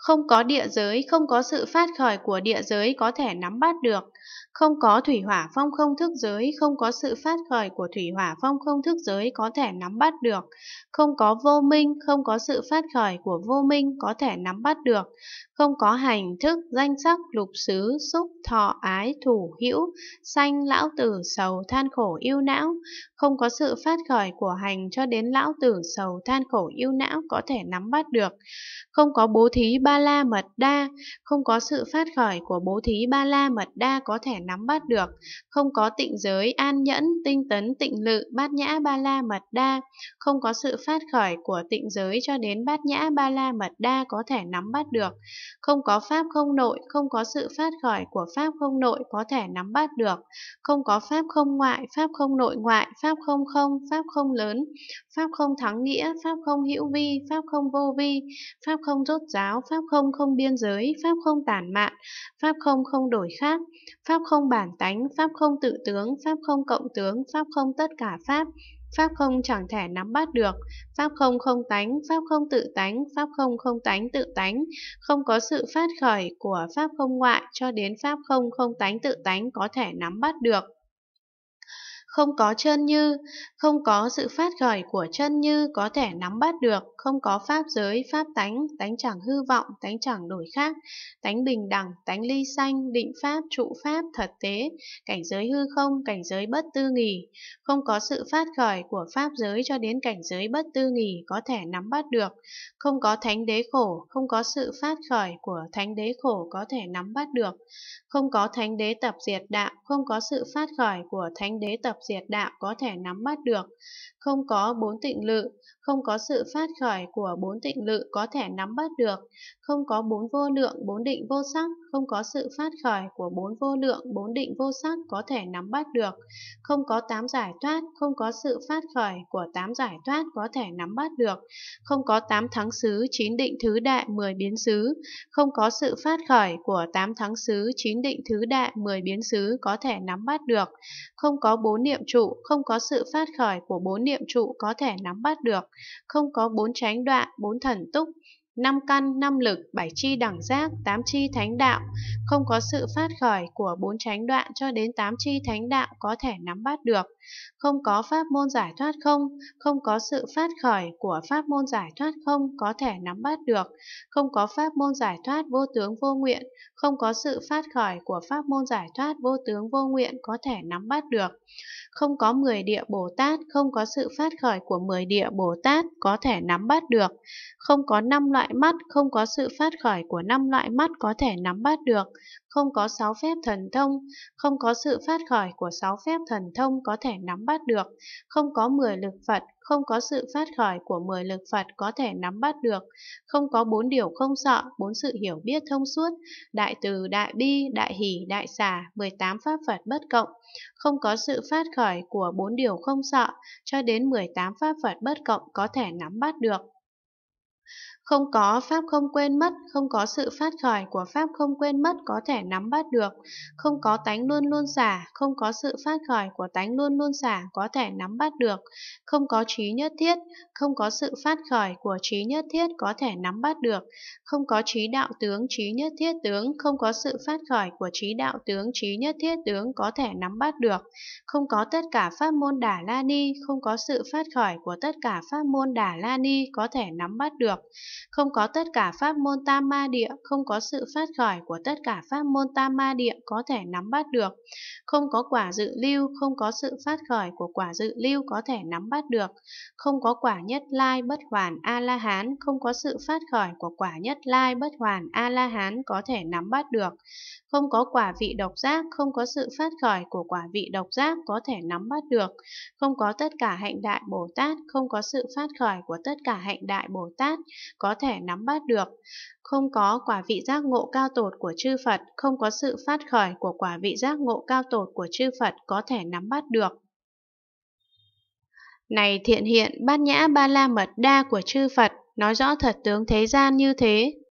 không có địa giới, không có sự phát khởi của địa giới có thể nắm bắt được, không có thủy hỏa phong không thức giới, không có sự phát khởi của thủy hỏa phong không thức giới có thể nắm bắt được, không có vô minh, không có sự phát khởi của vô minh có thể nắm bắt được, không có hành thức, danh sắc, lục xứ, xúc, thọ, ái, thủ, hữu, sanh, lão tử, sầu, than khổ, yêu não, không có sự phát khởi của hành cho đến lão tử, sầu, than khổ, yêu não có thể nắm bắt được, không có bố thí ba ba la mật đa, không có sự phát khởi của bố thí ba la mật đa có thể nắm bắt được, không có tịnh giới, an nhẫn, tinh tấn, tịnh lự, bát nhã ba la mật đa, không có sự phát khởi của tịnh giới cho đến bát nhã ba la mật đa có thể nắm bắt được, không có pháp không nội, không có sự phát khởi của pháp không nội có thể nắm bắt được, không có pháp không ngoại, pháp không nội ngoại, pháp không không, pháp không lớn, pháp không thắng nghĩa, pháp không hữu vi, pháp không vô vi, pháp không rốt ráo pháp Pháp không không biên giới, Pháp không tản mạn, Pháp không không đổi khác, Pháp không bản tánh, Pháp không tự tướng, Pháp không cộng tướng, Pháp không tất cả Pháp, Pháp không chẳng thể nắm bắt được, Pháp không không tánh, Pháp không tự tánh, Pháp không không tánh tự tánh, không có sự phát khởi của Pháp không ngoại cho đến Pháp không không tánh tự tánh có thể nắm bắt được không có chân như, không có sự phát khởi của chân như có thể nắm bắt được, không có pháp giới, pháp tánh, tánh chẳng hư vọng, tánh chẳng đổi khác, tánh bình đẳng, tánh ly sanh, định pháp, trụ pháp, thật tế, cảnh giới hư không, cảnh giới bất tư nghỉ, không có sự phát khởi của pháp giới cho đến cảnh giới bất tư nghỉ có thể nắm bắt được, không có thánh đế khổ, không có sự phát khởi của thánh đế khổ có thể nắm bắt được, không có thánh đế tập diệt đạo, không có sự phát khởi của thánh đế tập diệt đạo có thể nắm bắt được, không có bốn tịnh lự, không có sự phát khởi khởi của bốn tịnh lự có thể nắm bắt được, không có bốn vô lượng, bốn định vô sắc, không có sự phát khởi của bốn vô lượng, bốn định vô sắc có thể nắm bắt được, không có tám giải thoát, không có sự phát khởi của tám giải thoát có thể nắm bắt được, không có tám thắng xứ, chín định thứ đại, mười biến xứ, không có sự phát khởi của tám thắng xứ, chín định thứ đại, mười biến xứ có thể nắm bắt được, không có bốn niệm trụ, không có sự phát khởi của bốn niệm trụ có thể nắm bắt được, không có bốn tránh đoạn, bốn thần túc, năm căn, năm lực, bảy chi đẳng giác, tám chi thánh đạo, không có sự phát khởi của bốn chánh đoạn cho đến tám chi thánh đạo có thể nắm bắt được, không có pháp môn giải thoát không, không có sự phát khởi của pháp môn giải thoát không có thể nắm bắt được, không có pháp môn giải thoát vô tướng vô nguyện, không có sự phát khởi của pháp môn giải thoát vô tướng vô nguyện có thể nắm bắt được, không có mười địa Bồ Tát, không có sự phát khởi của mười địa Bồ Tát có thể nắm bắt được, không có năm loại loại mắt không có sự phát khởi của năm loại mắt có thể nắm bắt được, không có sáu phép thần thông, không có sự phát khởi của sáu phép thần thông có thể nắm bắt được, không có mười lực Phật, không có sự phát khởi của mười lực Phật có thể nắm bắt được, không có bốn điều không sợ, bốn sự hiểu biết thông suốt, đại từ, đại bi, đại hỷ, đại xả, 18 pháp Phật bất cộng, không có sự phát khởi của bốn điều không sợ, cho đến 18 pháp Phật bất cộng có thể nắm bắt được không có Pháp không quên mất, không có sự phát khởi của Pháp không quên mất có thể nắm bắt được. Không có tánh luôn luôn giả, không có sự phát khởi của tánh luôn luôn giả có thể nắm bắt được. Không có trí nhất thiết, không có sự phát khởi của trí nhất thiết có thể nắm bắt được. Không có trí đạo tướng, trí nhất thiết tướng, không có sự phát khởi của trí đạo tướng, trí nhất thiết tướng có thể nắm bắt được. Không có tất cả pháp môn đà la ni, không có sự phát khởi của tất cả pháp môn đà la ni có thể nắm bắt được. Không có tất cả pháp môn tam ma địa, không có sự phát khởi của tất cả pháp môn tam ma địa có thể nắm bắt được. Không có quả dự lưu, không có sự phát khởi của quả dự lưu có thể nắm bắt được. Không có quả nhất lai bất hoàn A-la-hán, không có sự phát khởi của quả nhất lai bất hoàn A-la-hán có thể nắm bắt được. Không có quả vị độc giác, không có sự phát khởi của quả vị độc giác có thể nắm bắt được. Không có tất cả hạnh đại Bồ Tát, không có sự phát khởi của tất cả hạnh đại Bồ Tát có có thể nắm bắt được. Không có quả vị giác ngộ cao tột của chư Phật, không có sự phát khởi của quả vị giác ngộ cao tột của chư Phật có thể nắm bắt được. Này thiện hiện, bát nhã ba la mật đa của chư Phật, nói rõ thật tướng thế gian như thế,